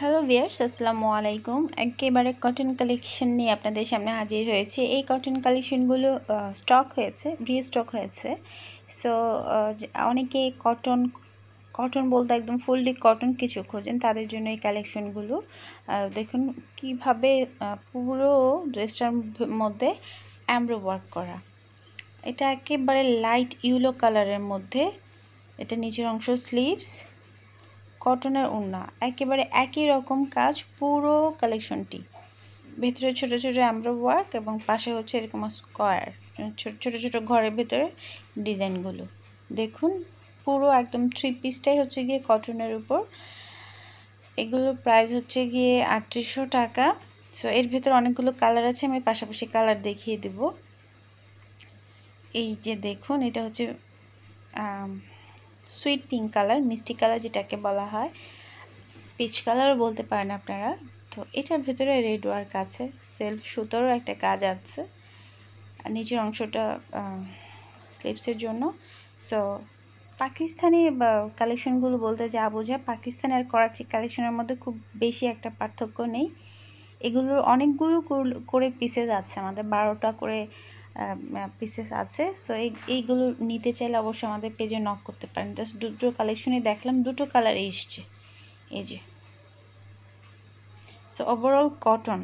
hello viewers আসসালামু আলাইকুম একেবারে কটন কালেকশন নিয়ে আপনাদের সামনে হাজির হয়েছে এই কটন কালেকশনগুলো স্টক হয়েছে রি স্টক হয়েছে সো অনেকে কটন কটন বলতে একদম ফুললি কটন কিছু খোঁজেন তাদের জন্য এই কালেকশনগুলো দেখুন কিভাবে পুরো ড্রেসটার মধ্যে অ্যাম্ব্রো ওয়ার্ক করা এটা একেবারে লাইট ইউলো কালারের মধ্যে এটা নিচের অংশ স্লিভস কটনের উন্না একেবারে একই রকম কাজ পুরো কালেকশনটি ভেতরে ছোট ছোট অ্যাম্ব্রো ওয়ার্ক এবং পাশে হচ্ছে এরকম স্কোয়ার ছোট ছোট ছোট ঘরের ভেতরে ডিজাইনগুলো দেখুন পুরো একদম থ্রি পিসটাই হচ্ছে গিয়ে কটনের উপর এগুলোর প্রাইস হচ্ছে গিয়ে আটত্রিশশো টাকা সো এর ভেতরে অনেকগুলো কালার আছে আমি পাশাপাশি কালার দেখিয়ে দেব এই যে দেখুন এটা হচ্ছে সুইট পিঙ্ক কালার মিষ্টি কালার যেটাকে বলা হয় পিচ কালারও বলতে পারেন আপনারা তো এটার ভেতরে রেড ওয়ার্ক আছে সেলফ সুতোরও একটা কাজ আছে নিজের অংশটা স্লিপসের জন্য সো পাকিস্তানি কালেকশনগুলো বলতে যা বোঝা পাকিস্তান আর করাচি কালেকশনের মধ্যে খুব বেশি একটা পার্থক্য নেই এগুলোর অনেকগুলো করে পিসেস আছে আমাদের বারোটা করে পিসেস আছে সো এই এইগুলো নিতে চাইলে অবশ্যই আমাদের পেজে নক করতে পারেন জাস্ট দুটো কালেকশনে দেখলাম দুটো কালার এসছে এই যে সো ওভারঅল কটন